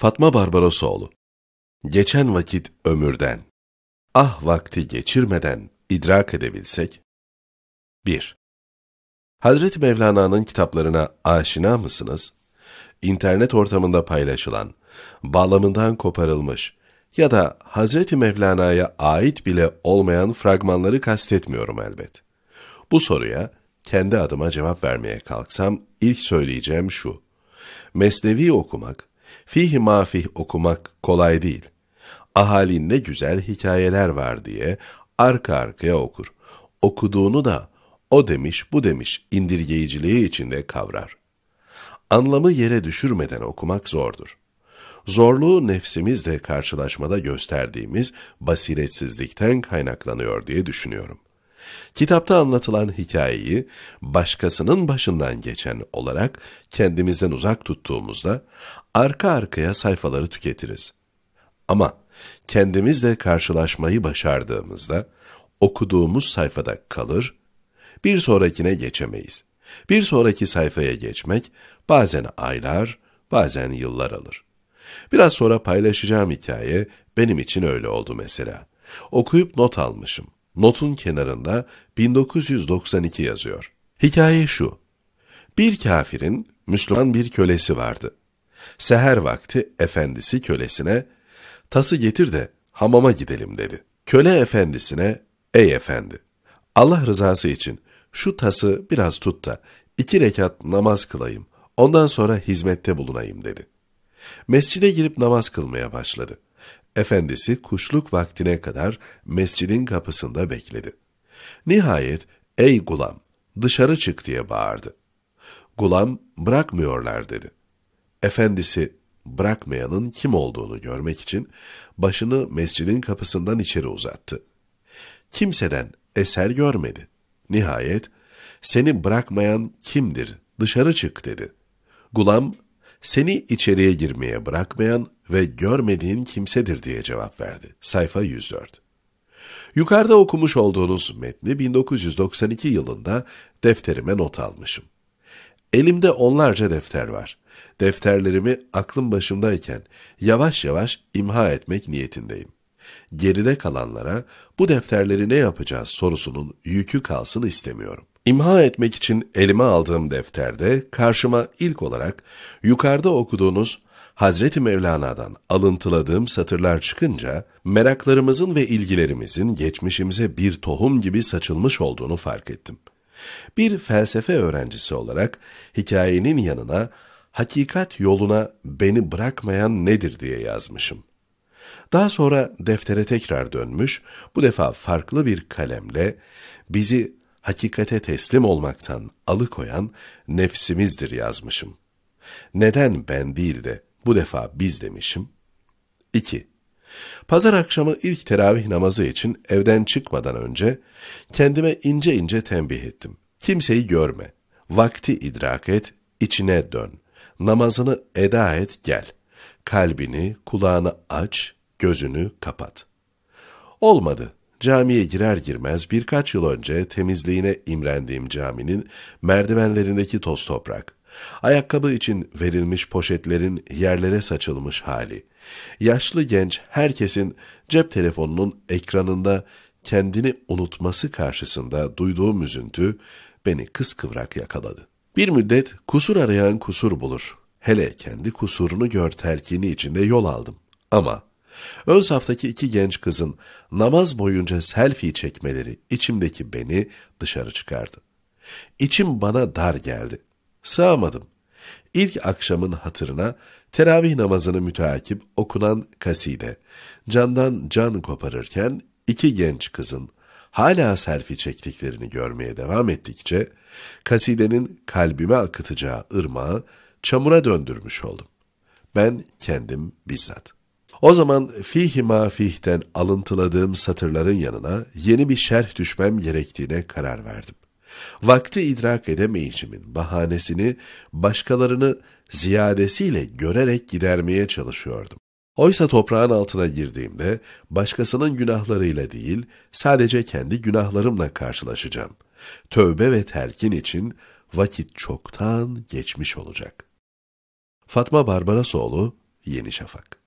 Fatma Barbarosoğlu Geçen vakit ömürden Ah vakti geçirmeden idrak edebilsek 1. Hazreti Mevlana'nın kitaplarına aşina mısınız? İnternet ortamında paylaşılan, bağlamından koparılmış ya da Hazreti Mevlana'ya ait bile olmayan fragmanları kastetmiyorum elbet. Bu soruya kendi adıma cevap vermeye kalksam ilk söyleyeceğim şu. Mesnevi okumak, Fihi mafih okumak kolay değil. Ahali ne güzel hikayeler var diye arka arkaya okur. Okuduğunu da o demiş bu demiş indirgeyiciliği içinde kavrar. Anlamı yere düşürmeden okumak zordur. Zorluğu nefsimizle karşılaşmada gösterdiğimiz basiretsizlikten kaynaklanıyor diye düşünüyorum. Kitapta anlatılan hikayeyi başkasının başından geçen olarak kendimizden uzak tuttuğumuzda arka arkaya sayfaları tüketiriz. Ama kendimizle karşılaşmayı başardığımızda okuduğumuz sayfada kalır, bir sonrakine geçemeyiz. Bir sonraki sayfaya geçmek bazen aylar, bazen yıllar alır. Biraz sonra paylaşacağım hikaye benim için öyle oldu mesela. Okuyup not almışım. Notun kenarında 1992 yazıyor. Hikaye şu. Bir kafirin Müslüman bir kölesi vardı. Seher vakti efendisi kölesine, tası getir de hamama gidelim dedi. Köle efendisine, ey efendi, Allah rızası için şu tası biraz tut da iki rekat namaz kılayım, ondan sonra hizmette bulunayım dedi. Mescide girip namaz kılmaya başladı. Efendisi kuşluk vaktine kadar mescidin kapısında bekledi. Nihayet, ''Ey gulam, dışarı çık.'' diye bağırdı. Gulam, ''Bırakmıyorlar.'' dedi. Efendisi, bırakmayanın kim olduğunu görmek için başını mescidin kapısından içeri uzattı. Kimseden eser görmedi. Nihayet, ''Seni bırakmayan kimdir, dışarı çık.'' dedi. Gulam, seni içeriye girmeye bırakmayan ve görmediğin kimsedir diye cevap verdi. Sayfa 104 Yukarıda okumuş olduğunuz metni 1992 yılında defterime not almışım. Elimde onlarca defter var. Defterlerimi aklım başımdayken yavaş yavaş imha etmek niyetindeyim. Geride kalanlara bu defterleri ne yapacağız sorusunun yükü kalsın istemiyorum. İmha etmek için elime aldığım defterde karşıma ilk olarak yukarıda okuduğunuz Hazreti Mevlana'dan alıntıladığım satırlar çıkınca meraklarımızın ve ilgilerimizin geçmişimize bir tohum gibi saçılmış olduğunu fark ettim. Bir felsefe öğrencisi olarak hikayenin yanına hakikat yoluna beni bırakmayan nedir diye yazmışım. Daha sonra deftere tekrar dönmüş, bu defa farklı bir kalemle bizi hakikate teslim olmaktan alıkoyan nefsimizdir yazmışım. Neden ben değil de bu defa biz demişim? 2. Pazar akşamı ilk teravih namazı için evden çıkmadan önce kendime ince ince tembih ettim. Kimseyi görme, vakti idrak et, içine dön, namazını eda et gel, kalbini, kulağını aç, gözünü kapat. Olmadı. Camiye girer girmez birkaç yıl önce temizliğine imrendiğim caminin merdivenlerindeki toz toprak, ayakkabı için verilmiş poşetlerin yerlere saçılmış hali, yaşlı genç herkesin cep telefonunun ekranında kendini unutması karşısında duyduğum üzüntü beni kıskıvrak yakaladı. Bir müddet kusur arayan kusur bulur. Hele kendi kusurunu gör telkini içinde yol aldım. Ama Ön saftaki iki genç kızın namaz boyunca selfie çekmeleri içimdeki beni dışarı çıkardı. İçim bana dar geldi. Sığamadım. İlk akşamın hatırına teravih namazını müteakip okunan kaside, candan can koparırken iki genç kızın hala selfie çektiklerini görmeye devam ettikçe, kasidenin kalbime akıtacağı ırmağı çamura döndürmüş oldum. Ben kendim bizzat.'' O zaman fihi mafihten alıntıladığım satırların yanına yeni bir şerh düşmem gerektiğine karar verdim. Vakti idrak edemeyişimin bahanesini başkalarını ziyadesiyle görerek gidermeye çalışıyordum. Oysa toprağın altına girdiğimde başkasının günahlarıyla değil, sadece kendi günahlarımla karşılaşacağım. Tövbe ve telkin için vakit çoktan geçmiş olacak. Fatma Barbarasoğlu, Yeni Şafak